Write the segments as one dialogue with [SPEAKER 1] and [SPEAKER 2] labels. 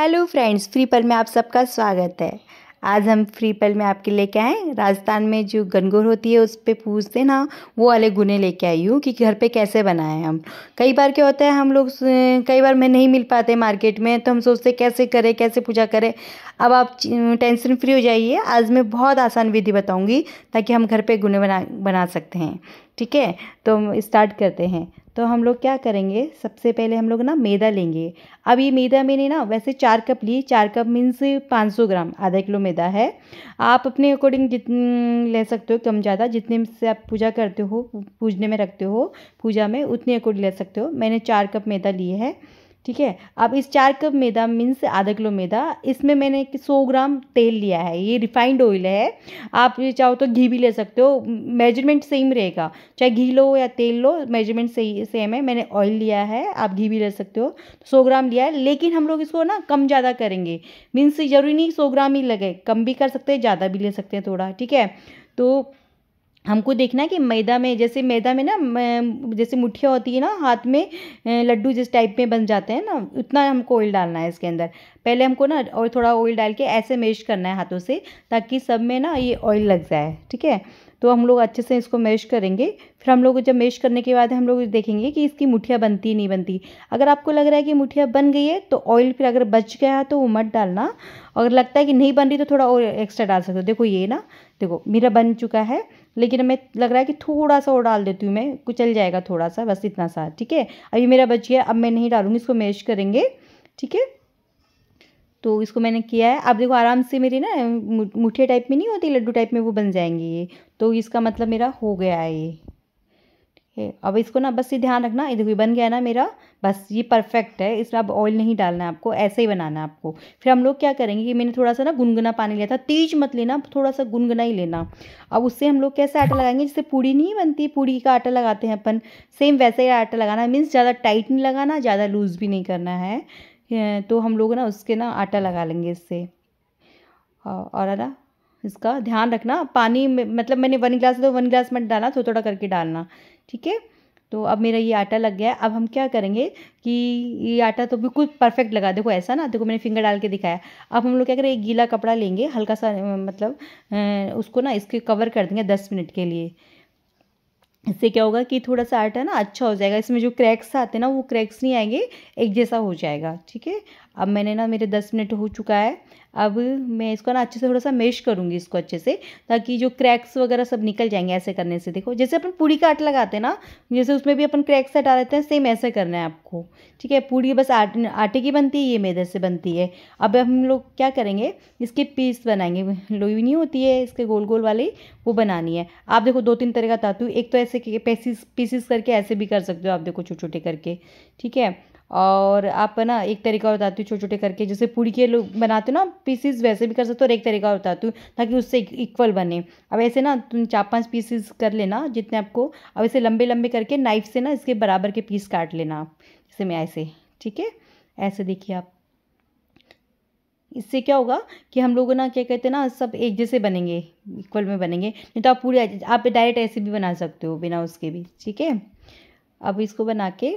[SPEAKER 1] hello friends free पल में आप सबका स्वागत है आज हम फ्री पल में आपके लेके आए राजस्थान में जो गनगोर होती है उस पर पूछते ना वो वाले गुने लेके आई हूँ कि घर पे कैसे बनाएं हम कई बार क्या होता है हम लोग कई बार मैं नहीं मिल पाते मार्केट में तो हम सोचते कैसे करें कैसे पूजा करें अब आप टेंशन फ्री हो जाइए आज मैं बहुत आसान विधि बताऊँगी ताकि हम घर पर गुने बना बना सकते हैं ठीक है तो हम स्टार्ट करते हैं तो हम लोग क्या करेंगे सबसे पहले हम लोग ना मैदा लेंगे अब ये मैदा मैंने ना वैसे चार कप ली चार कप मीन्स पाँच सौ ग्राम आधा किलो मैदा है आप अपने अकॉर्डिंग जितने ले सकते हो कम ज़्यादा जितने से आप पूजा करते हो पूजने में रखते हो पूजा में उतने अकॉर्डिंग ले सकते हो मैंने चार कप मैदा लिए है ठीक है अब इस चार कप मैदा मीन्स आधा किलो मैदा इसमें मैंने सौ ग्राम तेल लिया है ये रिफाइंड ऑयल है आप ये चाहो तो घी भी ले सकते हो मेजरमेंट सेम रहेगा चाहे घी लो या तेल लो मेजरमेंट सही सेम है मैंने ऑयल लिया है आप घी भी ले सकते हो सौ ग्राम लिया है लेकिन हम लोग इसको ना कम ज़्यादा करेंगे मीन्स ज़रूरी नहीं सौ ग्राम ही लगे कम भी कर सकते हैं ज़्यादा भी ले सकते हैं थोड़ा ठीक है तो हमको देखना है कि मैदा में जैसे मैदा में ना जैसे मुठिया होती है ना हाथ में लड्डू जिस टाइप में बन जाते हैं ना उतना हमको ऑयल डालना है इसके अंदर पहले हमको ना और थोड़ा ऑयल डाल के ऐसे मैश करना है हाथों से ताकि सब में ना ये ऑयल लग जाए ठीक है तो हम लोग अच्छे से इसको मैश करेंगे फिर हम लोग जब मैश करने के बाद हम लोग देखेंगे कि इसकी मुठिया बनती नहीं बनती अगर आपको लग रहा है कि मुठिया बन गई है तो ऑयल फिर अगर बच गया तो वो मत डालना अगर लगता है कि नहीं बन रही तो थोड़ा और एक्स्ट्रा डाल सकते हो देखो ये ना देखो मेरा बन चुका है लेकिन हमें लग रहा है कि थोड़ा सा और डाल देती हूँ मैं कुचल जाएगा थोड़ा सा बस इतना सा ठीक है अभी मेरा बच गया अब मैं नहीं डालूंगी इसको मैश करेंगे ठीक है तो इसको मैंने किया है आप देखो आराम से मेरी ना मुठिया टाइप में नहीं होती लड्डू टाइप में वो बन जाएंगे ये तो इसका मतलब मेरा हो गया है ये अब इसको ना बस ये ध्यान रखना इधर भी बन गया ना मेरा बस ये परफेक्ट है इसमें अब ऑयल नहीं डालना है आपको ऐसे ही बनाना है आपको फिर हम लोग क्या करेंगे कि मैंने थोड़ा सा ना गुनगुना पानी लिया था तेज मत लेना थोड़ा सा गुनगुना ही लेना अब उससे हम लोग कैसे आटा लगाएंगे जिससे पूड़ी नहीं बनती पूड़ी का आटा लगाते हैं अपन सेम वैसे ही आटा लगाना है मीन्स ज़्यादा टाइट नहीं लगाना ज़्यादा लूज़ भी नहीं करना है तो हम लोग ना उसके ना आटा लगा लेंगे इससे और है ना इसका ध्यान रखना पानी मतलब मैंने वन गिलास तो वन गिलास मत डालना थोड़ा थोड़ा करके डालना ठीक है तो अब मेरा ये आटा लग गया है अब हम क्या करेंगे कि ये आटा तो बिल्कुल परफेक्ट लगा देखो ऐसा ना देखो मैंने फिंगर डाल के दिखाया अब हम लोग क्या करें एक गीला कपड़ा लेंगे हल्का सा मतलब उसको ना इसके कवर कर देंगे दस मिनट के लिए इससे क्या होगा कि थोड़ा सा आटा ना अच्छा हो जाएगा इसमें जो क्रैक्स आते हैं ना वो क्रैक्स नहीं आएंगे एक जैसा हो जाएगा ठीक है अब मैंने ना मेरे दस मिनट हो चुका है अब मैं इसको ना अच्छे से थोड़ा सा मेश करूँगी इसको अच्छे से ताकि जो क्रैक्स वगैरह सब निकल जाएंगे ऐसे करने से देखो जैसे अपन पूड़ी का आटा लगाते हैं ना जैसे उसमें भी अपन क्रैक्स हटा लेते हैं सेम ऐसे करना है आपको ठीक है पूड़ी बस आट, आटे की बनती है ये मैदे से बनती है अब हम लोग क्या करेंगे इसके पीस बनाएंगे लोई नहीं होती है इसके गोल गोल वाली वो बनानी है आप देखो दो तीन तरह का तातू एक तो ऐसे पीसिस पीसीस करके ऐसे भी कर सकते हो आप देखो छोटे छोटे करके ठीक है और आप ना एक तरीका बताती हूँ छोटे छोटे करके जैसे पूड़ी के लोग बनाते हो ना पीसीस वैसे भी कर सकते हो और एक तरीका बताती हूँ ताकि उससे इक्वल बने अब ऐसे ना तुम चार पांच पीसीस कर लेना जितने आपको अब ऐसे लंबे लंबे करके नाइफ से ना इसके बराबर के पीस काट लेना आप जैसे मैं ऐसे ठीक है ऐसे देखिए आप इससे क्या होगा कि हम लोग ना क्या कहते हैं ना सब एक जैसे बनेंगे इक्वल में बनेंगे नहीं तो आप पूरे आप डायरेक्ट ऐसे भी बना सकते हो बिना उसके भी ठीक है अब इसको बना के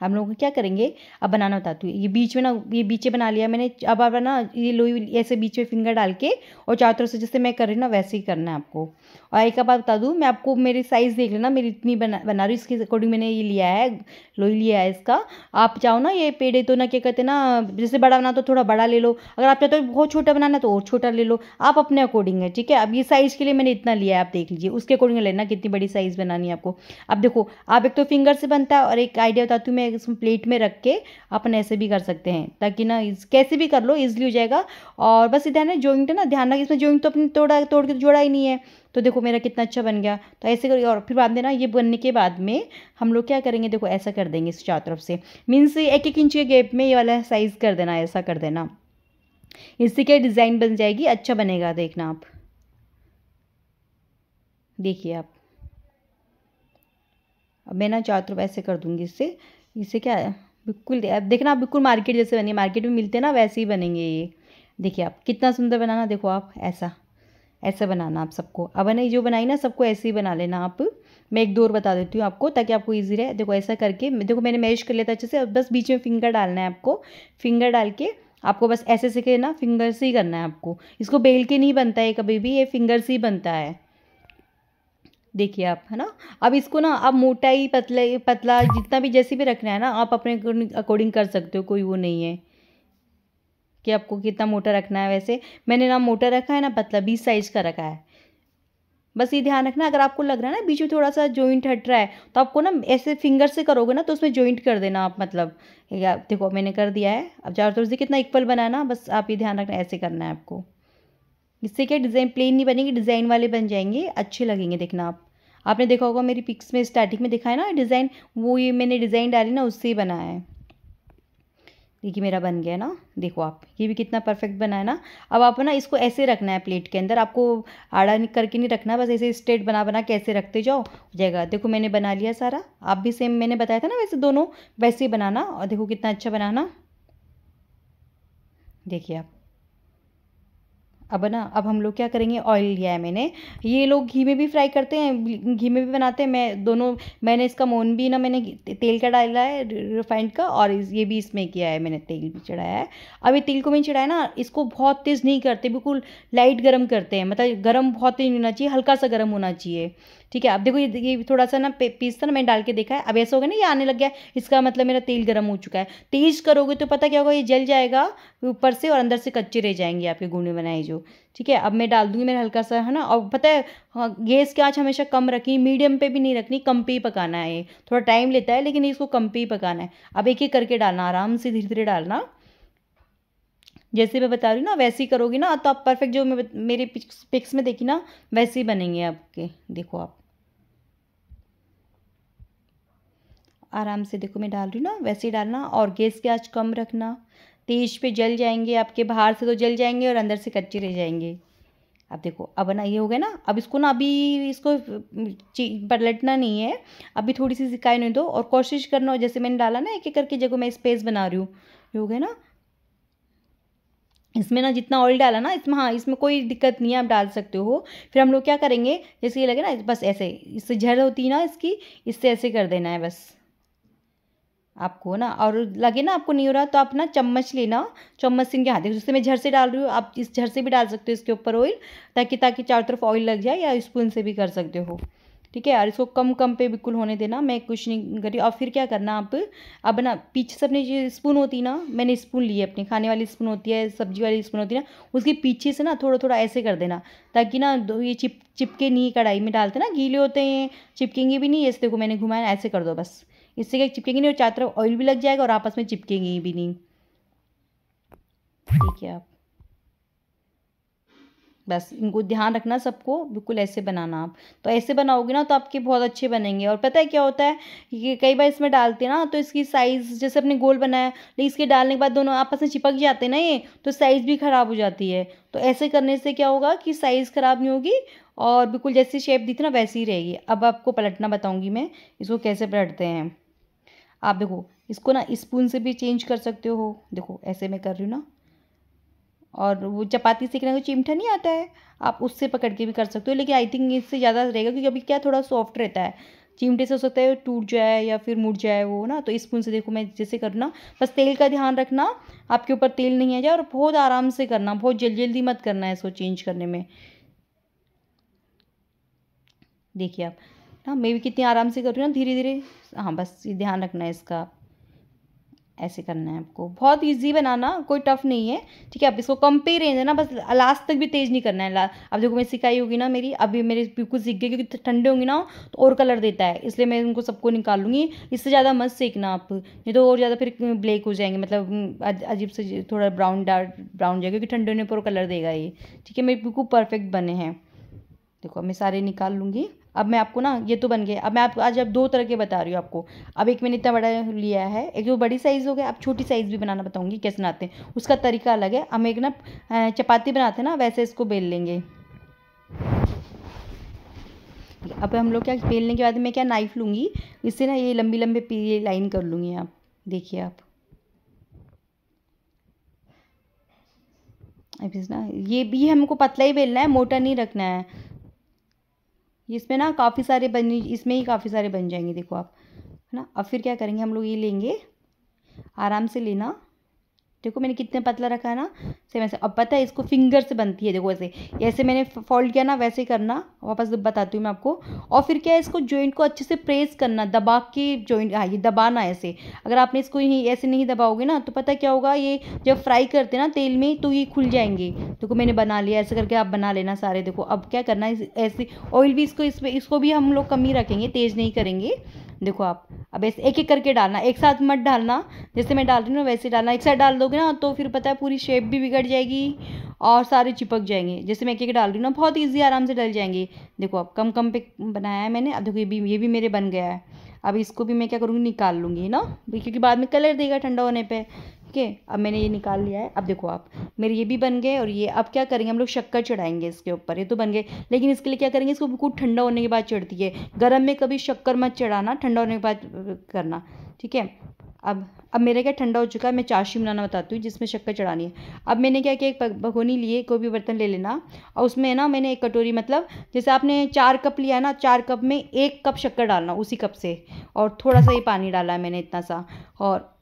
[SPEAKER 1] हम लोग क्या करेंगे अब बनाना बताती हूँ ये बीच में ना ये बीचे बना लिया मैंने अब अब ना ये लोई ऐसे बीच में फिंगर डाल के और चारों तरफ से जैसे मैं कर रही हूँ ना वैसे ही करना है आपको और एक बात बता दूँ मैं आपको मेरे साइज़ देख लेना मेरी इतनी बना बना रही इसके अकॉर्डिंग मैंने ये लिया है लोई लिया है इसका आप चाहो ना ये पेड़े तो ना क्या कहते ना जैसे बड़ा बना तो थोड़ा बड़ा ले लो अगर आप चाहते हो बहुत छोटा बनाना तो और छोटा ले लो आप अपने अकॉर्डिंग है ठीक है अब ये साइज़ के लिए मैंने इतना लिया है आप देख लीजिए उसके अकॉर्डिंग लेना कितनी बड़ी साइज़ बनानी है आपको अब देखो आप एक तो फिंगर से बनता है और एक आइडिया बताती हूँ मैं में इसमें प्लेट में रख के अपन ऐसे भी कर सकते हैं ताकि ना इस कैसे भी कर लो इजली हो जाएगा और बस इधर ना जॉइंट है ना ध्यान रखें इसमें जॉइंट तो अपने तोड़ा तोड़ के तो जोड़ा ही नहीं है तो देखो मेरा कितना अच्छा बन गया तो ऐसे करिए और फिर बाद में ना ये बनने के बाद में हम लोग क्या करेंगे देखो ऐसा कर देंगे इस चार तरफ से मीन्स एक एक इंच के गैप में ये वाला साइज़ कर देना ऐसा कर देना इससे क्या डिज़ाइन बन जाएगी अच्छा बनेगा देखना आप देखिए आप अब मैं ना चार तरफ ऐसे कर दूंगी इससे इसे क्या है बिल्कुल देखना आप बिल्कुल मार्केट जैसे बनिए मार्केट में मिलते ना वैसे ही बनेंगे ये देखिए आप कितना सुंदर बनाना देखो आप ऐसा ऐसा बनाना आप सबको अब नहीं जो बनाई ना सबको ऐसे ही बना लेना आप मैं एक दो और बता देती हूँ आपको ताकि आपको ईजी रहे देखो ऐसा करके देखो मैंने मैश कर लेता अच्छे से अब बस बीच में फिंगर डालना है आपको फिंगर डाल के आपको बस ऐसे से करना ना फिंगर से ही करना है आपको इसको बेल के नहीं बनता है कभी भी ये फिंगर से ही बनता है देखिए आप है ना अब इसको ना आप मोटाई पतला पतला जितना भी जैसे भी रखना है ना आप अपने अकॉर्डिंग कर सकते हो कोई वो नहीं है कि आपको कितना मोटा रखना है वैसे मैंने ना मोटा रखा है ना पतला बीस साइज का रखा है बस ये ध्यान रखना अगर आपको लग रहा है ना बीच में थोड़ा सा जॉइंट हट रहा है तो आपको ना ऐसे फिंगर से करोगे ना तो उसमें जॉइंट कर देना आप मतलब देखो मैंने कर दिया है अब चारों तरफ से कितना इक्वल बनाना बस आप ये ध्यान रखना ऐसे करना है आपको इससे क्या डिज़ाइन प्लेन नहीं बनेंगे डिज़ाइन वाले बन जाएंगे अच्छे लगेंगे देखना आप आपने देखा होगा मेरी पिक्स में स्टार्टिंग में दिखाया ना डिज़ाइन वो ये मैंने डिज़ाइन डाली ना उससे ही बनाया है देखिए मेरा बन गया ना देखो आप ये भी कितना परफेक्ट बना है ना अब आप ना इसको ऐसे रखना है प्लेट के अंदर आपको आड़ा करके नहीं रखना बस ऐसे स्ट्रेट बना बना के ऐसे रखते जाओ हो जाएगा देखो मैंने बना लिया सारा आप भी सेम मैंने बताया था ना वैसे दोनों वैसे ही बनाना और देखो कितना अच्छा बनाना देखिए आप अब ना अब हम लोग क्या करेंगे ऑयल लिया है मैंने ये लोग घी में भी फ्राई करते हैं घी में भी बनाते हैं मैं दोनों मैंने इसका मोन भी ना मैंने तेल का डाला है रिफाइंड का और ये भी इसमें किया है मैंने तेल भी चढ़ाया है अब ये तेल को मैंने चढ़ाया ना इसको बहुत तेज़ नहीं करते बिल्कुल लाइट गर्म करते हैं मतलब गर्म बहुत तेज होना चाहिए हल्का सा गर्म होना चाहिए ठीक है अब देखो ये ये थोड़ा सा ना पीस था ना मैंने डाल के देखा है अब ऐसा होगा ना ये आने लग गया इसका मतलब मेरा तेल गर्म हो चुका है तेज करोगे तो पता क्या होगा ये जल जाएगा ऊपर से और अंदर से कच्चे रह जाएंगे आपके गुणे बनाए जो ठीक है अब मैं डाल दूंगी मेरा हल्का सा है ना और पता है हाँ, गैस की आँच हमेशा कम रखनी मीडियम पर भी नहीं रखनी कम पे ही पकाना है थोड़ा टाइम लेता है लेकिन इसको कम पे ही पकाना है अब एक एक करके डालना आराम से धीरे धीरे डालना जैसे मैं बता रही हूँ ना वैसे ही करोगी ना तो आप परफेक्ट जो मैं मेरे पिक्स, पिक्स में देखी ना वैसे ही बनेंगे आपके देखो आप आराम से देखो मैं डाल रही हूँ ना वैसे ही डालना और गैस के आज कम रखना तेज पे जल जाएंगे आपके बाहर से तो जल जाएंगे और अंदर से कच्चे रह जाएंगे अब देखो अब ना ये हो गया ना अब इसको ना अभी इसको पलटना नहीं है अभी थोड़ी सी सिकाई नहीं दो और कोशिश करना जैसे मैंने डाला ना एक एक करके जगह मैं स्पेस बना रही हूँ ये हो गया ना इसमें ना जितना ऑयल डाला ना इसमें हाँ इसमें कोई दिक्कत नहीं है आप डाल सकते हो फिर हम लोग क्या करेंगे जैसे ये लगे ना बस ऐसे इससे झड़ होती है ना इसकी इससे ऐसे कर देना है बस आपको ना और लगे ना आपको नहीं हो रहा तो आप ना चम्मच लेना चम्मच से इनके हाथ जिससे मैं झर से डाल रही हूँ आप इस झर से भी डाल सकते हो इसके ऊपर ऑयल ताकि ताकि चारों तरफ ऑयल लग जाए या स्पून से भी कर सकते हो ठीक है यार इसको कम कम पे बिल्कुल होने देना मैं कुछ नहीं रही और फिर क्या करना आप अब ना पीछे से जो स्पून होती ना मैंने स्पून ली है अपनी खाने वाली स्पून होती है सब्जी वाली स्पून होती है ना उसके पीछे से ना थोड़ा थोड़ा ऐसे कर देना ताकि ना ये चिप चिपके नहीं कढ़ाई में डालते ना गीले होते हैं चिपकेंगे भी नहीं ऐसे देखो मैंने घुमाया ऐसे कर दो बस इससे क्या चिपकेंगे नहीं और चार तरफ ऑयल भी लग जाएगा और आपस में चिपकेंगे भी नहीं ठीक है आप बस इनको ध्यान रखना सबको बिल्कुल ऐसे बनाना आप तो ऐसे बनाओगे ना तो आपके बहुत अच्छे बनेंगे और पता है क्या होता है कि कई बार इसमें डालते हैं ना तो इसकी साइज़ जैसे अपने गोल बनाया लेकिन इसके डालने के बाद दोनों आपस में चिपक जाते हैं ना ये तो साइज़ भी ख़राब हो जाती है तो ऐसे करने से क्या होगा कि साइज़ ख़राब नहीं होगी और बिल्कुल जैसी शेप दी थी ना वैसी ही रहेगी अब आपको पलटना बताऊँगी मैं इसको कैसे पलटते हैं आप देखो इसको ना स्पून से भी चेंज कर सकते हो देखो ऐसे मैं कर रही हूँ ना और वो चपाती सेकने का चिमटा नहीं आता है आप उससे पकड़ के भी कर सकते हो लेकिन आई थिंक इससे ज़्यादा रहेगा क्योंकि अभी क्या थोड़ा सॉफ्ट रहता है चिमटे से हो सकता है टूट जाए या फिर मुड़ जाए वो ना तो स्पून से देखो मैं जैसे करना बस तेल का ध्यान रखना आपके ऊपर तेल नहीं आ जाए और बहुत आराम से करना बहुत जल्दी जल्दी मत करना है इसको चेंज करने में देखिए आप ना मैं भी कितनी आराम से कर रही हूँ ना धीरे धीरे हाँ बस ये ध्यान रखना है इसका ऐसे करना है आपको बहुत इजी बनाना कोई टफ नहीं है ठीक है आप इसको कम पे रेंज है ना बस लास्ट तक भी तेज़ नहीं करना है अब देखो मैं सिखाई होगी ना मेरी अभी मेरे बिल्कुल सीख गए क्योंकि ठंडे होंगे ना तो और कलर देता है इसलिए मैं उनको सबको निकाल लूँगी इससे ज़्यादा मत सेकना आप नहीं तो और ज़्यादा फिर ब्लैक हो जाएंगे मतलब हम्म, अजीब से थोड़ा ब्राउन डार्क ब्राउन जाएगा क्योंकि ठंडे होने पर कलर देगा ये ठीक है मेरे बिल्कुल परफेक्ट बने हैं देखो मैं सारे निकाल लूँगी अब मैं आपको ना ये तो बन गया अब मैं आपको आज अब दो तरह के बता रही हूँ आपको अब एक मैंने इतना बड़ा लिया है एक जो बड़ी साइज़ हो गया अब छोटी साइज़ भी बनाना बताऊँगी कैसे बनाते हैं उसका तरीका अलग है हम एक ना चपाती बनाते हैं ना वैसे इसको बेल लेंगे अब हम लोग क्या बेलने के बाद मैं क्या नाइफ़ लूँगी इससे ना ये लंबी लंबे पीले लाइन कर लूँगी आप देखिए आप अभी ना ये भी हमको पतला ही बेलना है मोटा नहीं रखना है इसमें ना काफ़ी सारे बन इसमें ही काफ़ी सारे बन जाएंगे देखो आप है ना अब फिर क्या करेंगे हम लोग ये लेंगे आराम से लेना देखो मैंने कितने पतला रखा है ना सेम ऐसे अब पता है इसको फिंगर से बनती है देखो ऐसे ऐसे मैंने फोल्ड किया ना वैसे करना वापस बताती हूँ मैं आपको और फिर क्या है इसको जॉइंट को अच्छे से प्रेस करना दबा के जॉइंट हाँ ये दबाना ऐसे अगर आपने इसको यही ऐसे नहीं दबाओगे ना तो पता क्या होगा ये जब फ्राई करते ना तेल में तो ये खुल जाएंगे देखो मैंने बना लिया ऐसे करके आप बना लेना सारे देखो अब क्या करना है ऐसे ऑयल भी इसको इसमें इसको भी हम लोग कम ही रखेंगे तेज़ नहीं करेंगे देखो आप अब ऐसे एक एक करके डालना एक साथ मत डालना जैसे मैं डाल रही हूँ वैसे डालना एक साथ डाल दोगे ना तो फिर पता है पूरी शेप भी बिगड़ जाएगी और सारे चिपक जाएंगे जैसे मैं एक एक डाल रही हूँ ना बहुत ईजी आराम से डल जाएंगे देखो आप कम कम पे बनाया है मैंने अब देखो ये भी ये भी मेरे बन गया है अब इसको भी मैं क्या करूँगी निकाल लूँगी ना क्योंकि बाद में कलर देगा ठंडा होने पर ठीक है अब मैंने ये निकाल लिया है अब देखो आप मेरे ये भी बन गए और ये अब क्या करेंगे हम लोग शक्कर चढ़ाएंगे इसके ऊपर ये तो बन गए लेकिन इसके लिए क्या करेंगे इसको बिल्कुल ठंडा होने के बाद चढ़ती है गर्म में कभी शक्कर मत चढ़ाना ठंडा होने के बाद करना ठीक है अब अब मेरा क्या ठंडा हो चुका है मैं चाशी बनाना बताती हूँ जिसमें शक्कर चढ़ानी है अब मैंने क्या किया एक भगोनी लिए कोई भी बर्तन ले लेना और उसमें ना मैंने एक कटोरी मतलब जैसे आपने चार कप लिया है ना चार कप में एक कप शक्कर डालना उसी कप से और थोड़ा सा ही पानी डाला है मैंने इतना सा और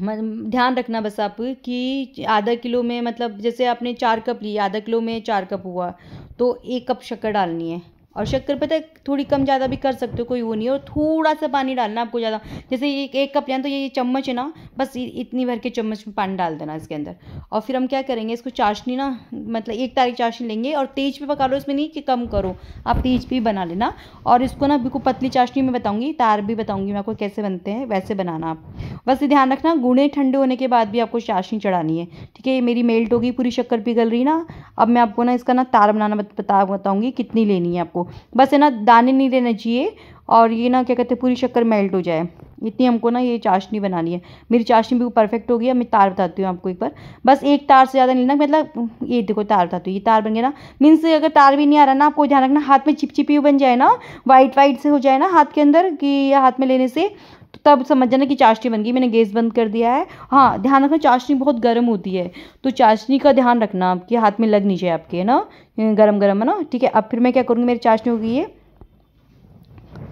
[SPEAKER 1] ध्यान रखना बस आप कि आधा किलो में मतलब जैसे आपने चार कप लिए आधा किलो में चार कप हुआ तो एक कप शक्कर डालनी है और शक्कर पता है थोड़ी कम ज़्यादा भी कर सकते हो कोई वो नहीं और थोड़ा सा पानी डालना आपको ज़्यादा जैसे ये एक कप लें तो ये चम्मच है ना बस इतनी भर के चम्मच में पानी डाल देना इसके अंदर और फिर हम क्या करेंगे इसको चाशनी ना मतलब एक तारीख चाशनी लेंगे और तेज पे पका लो इसमें नहीं कि कम करो आप तेज पे बना लेना और इसको ना बिल्कुल पतली चाशनी में बताऊँगी तार भी बताऊँगी मैं आपको कैसे बनते हैं वैसे बनाना आप बस ये ध्यान रखना गुणे ठंडे होने के बाद भी आपको चाशनी चढ़ानी है ठीक है ये मेरी मेल्ट होगी पूरी शक्कर पिघल रही ना अब मैं आपको ना इसका ना तार बनाना बता बताऊँगी कितनी लेनी है आपको बस है ना दाने नहीं देने चाहिए और ये ना क्या कहते हैं पूरी शक्कर मेल्ट हो जाए इतनी हमको ना ये चाशनी बनानी है मेरी चाशनी बिल्कुल परफेक्ट हो गई है मैं तार बताती हूँ आपको एक बार बस एक तार से ज़्यादा नहीं लेना मतलब ये देखो तार बताती हूँ ये तार बन गया ना मीन्स अगर तार भी नहीं आ रहा ना आपको ध्यान रखना हाथ में चिपचिपी बन जाए ना वाइट वाइट से हो जाए ना हाथ के अंदर कि हाथ में लेने से तब समझ जाना कि चाशनी बन गई मैंने गैस बंद कर दिया है हाँ ध्यान रखना चाशनी बहुत गर्म होती है तो चाशनी का ध्यान रखना आपके हाथ में लग नहीं चाहिए आपके है ना गर्म गर्म है ना ठीक है अब फिर मैं क्या करूँगी मेरी चाशनी हो गई है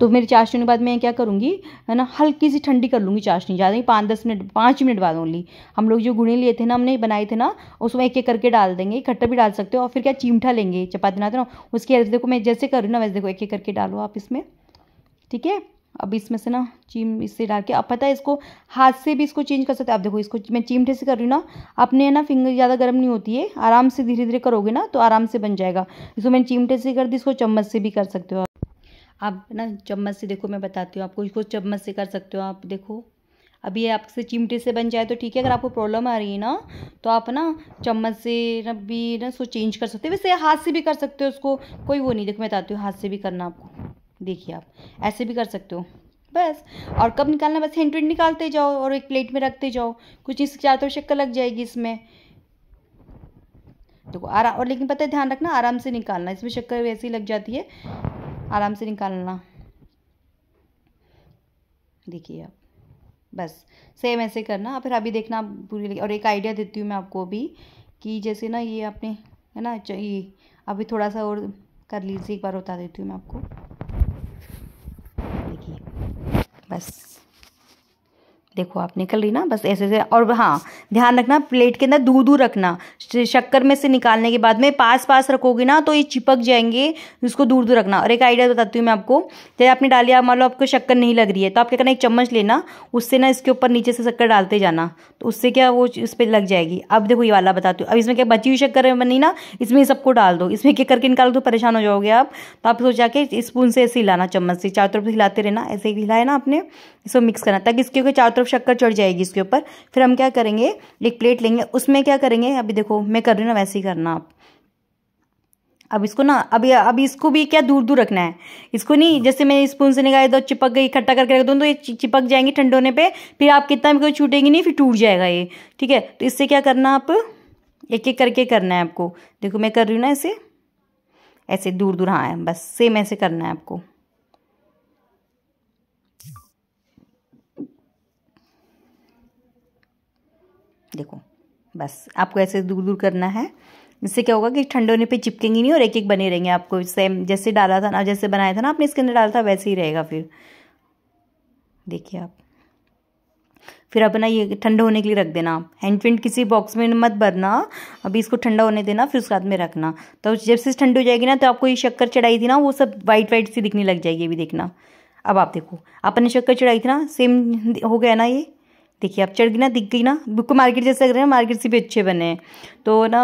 [SPEAKER 1] तो मेरी चाशनी के बाद मैं क्या करूँगी है ना हल्की सी ठंडी कर लूँगी चाशनी ज़्यादा ही पाँच दस मिनट पाँच मिनट बाद ओनली हम लोग जो गुणे लिए थे ना हमने बनाए थे ना उसमें एक एक करके डाल देंगे इकट्ठा भी डाल सकते हो और फिर क्या चिमठा लेंगे चपाती बनाते ना उसके देखो मैं जैसे करूँ ना वैसे देखो एक एक करके डालो आप इसमें ठीक है अब इसमें से ना चीम इससे डाल के अब पता है इसको हाथ से भी इसको चेंज कर सकते हैं आप देखो इसको मैं चीमठे से कर रही हूँ ना अपने ना फिंगर ज़्यादा गर्म नहीं होती है आराम से धीरे धीरे करोगे ना तो आराम से बन जाएगा इसको मैंने चीमठे से कर दी इसको चम्मच से भी कर सकते हो आप आप ना चम्मच से देखो मैं बताती हूँ आपको इसको चम्मच से कर सकते हो आप देखो अभी आपसे चिमटे से बन जाए तो ठीक है अगर आपको प्रॉब्लम आ रही है ना तो आप ना चम्मच से ना भी ना उसको चेंज कर सकते हो वैसे हाथ से भी कर सकते हो उसको कोई वो नहीं देखो मैं बताती हूँ हाथ से भी करना आपको देखिए आप ऐसे भी कर सकते हो बस और कब निकालना बस हैंड निकालते जाओ और एक प्लेट में रखते जाओ कुछ इसके तो शक्कर लग जाएगी इसमें देखो आराम और लेकिन पता है ध्यान रखना आराम से निकालना इसमें शक्कर वैसी लग जाती है आराम से निकालना देखिए आप बस सेम ऐसे करना फिर अभी देखना पूरी और एक आइडिया देती हूँ मैं आपको अभी कि जैसे ना ये आपने है ना ये अभी थोड़ा सा और कर लीजिए एक बार बता देती हूँ मैं आपको बस देखो आप निकल रही ना बस ऐसे ऐसे और हाँ ध्यान रखना प्लेट के अंदर दूर दूर रखना शक्कर में से निकालने के बाद में पास पास रखोगे ना तो ये चिपक जाएंगे उसको दूर दूर रखना और एक आइडिया बताती हूँ मैं आपको जैसे आपने डाली आप मान लो आपको शक्कर नहीं लग रही है तो आप क्या करना एक चम्मच लेना उससे ना इसके ऊपर नीचे से शक्कर डालते जाना तो उससे क्या वो उस पर लग जाएगी अब देखो ये वाला बताती हूँ अब इसमें क्या बची हुई शक्कर बनी ना इसमें सबको डाल दो इसमें क्या करके निकालो तो परेशान हो जाओगे आप तो आप सोचा के स्पून से ऐसे हिलाना चम्मच से चारों तरफ हिलाते रहना ऐसे हिलाए ना आपने इसको मिक्स करना ताकि इसके चारों तरफ शक्कर चढ़ जाएगी इसके ऊपर फिर हम क्या करेंगे एक प्लेट लेंगे उसमें क्या करेंगे अभी देखो मैं कर रही हूँ ना वैसे ही करना आप अब इसको ना अभी अभी इसको भी क्या दूर दूर रखना है इसको नहीं जैसे मैं स्पून से निकाली तो चिपक गई इकट्ठा करके रख दूँ तो ये चिपक जाएंगे ठंड होने पर फिर आप कितना भी कोई छूटेंगे नहीं फिर टूट जाएगा ये ठीक है तो इससे क्या करना आप एक एक करके करना है आपको देखो मैं कर रही हूँ ना इसे ऐसे दूर दूर हाँ बस सेम ऐसे करना है आपको देखो बस आपको ऐसे दूर दूर करना है इससे क्या होगा कि ठंडे होने पे चिपकेंगे नहीं और एक एक बने रहेंगे आपको सेम जैसे डाला था ना जैसे बनाया था ना आपने इसके अंदर डाला था वैसे ही रहेगा फिर देखिए आप फिर अपना ये ठंडा होने के लिए रख देना हैंड पेंट किसी बॉक्स में मत भरना अभी इसको ठंडा होने देना फिर उसके बाद में रखना तो जब से ठंडी हो जाएगी ना तो आपको ये शक्कर चढ़ाई थी ना वो सब वाइट वाइट सी दिखने लग जाएगी अभी देखना अब आप देखो आपने शक्कर चढ़ाई थी ना सेम हो गया ना ये देखिए आप चढ़ गई ना दिख गई ना बिल्कुल मार्केट जैसे लग रहे हैं मार्केट से भी अच्छे बने हैं तो ना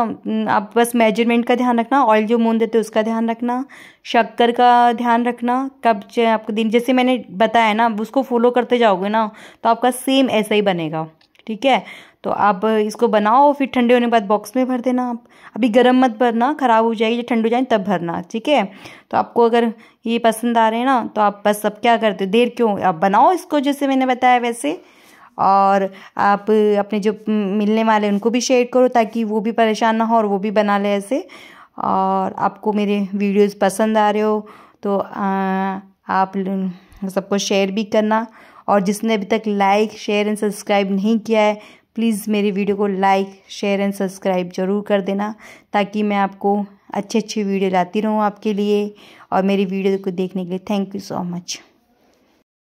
[SPEAKER 1] आप बस मेजरमेंट का ध्यान रखना ऑयल जो मून देते हैं उसका ध्यान रखना शक्कर का ध्यान रखना कब आपको दिन जैसे मैंने बताया ना उसको फॉलो करते जाओगे ना तो आपका सेम ऐसा ही बनेगा ठीक है तो आप इसको बनाओ फिर ठंडे होने के बाद बॉक्स में भर देना आप अभी गर्म मत भरना ख़राब हो जाएगी जब ठंड हो जाए तब भरना ठीक है तो आपको अगर ये पसंद आ रहे हैं ना तो आप बस अब क्या करते हो देर क्यों आप बनाओ इसको जैसे मैंने बताया वैसे और आप अपने जो मिलने वाले उनको भी शेयर करो ताकि वो भी परेशान ना हो और वो भी बना ले ऐसे और आपको मेरे वीडियोस पसंद आ रहे हो तो आप सबको शेयर भी करना और जिसने अभी तक लाइक शेयर एंड सब्सक्राइब नहीं किया है प्लीज़ मेरी वीडियो को लाइक शेयर एंड सब्सक्राइब ज़रूर कर देना ताकि मैं आपको अच्छे अच्छे वीडियो लाती रहूँ आपके लिए और मेरी वीडियो को देखने के लिए थैंक यू सो मच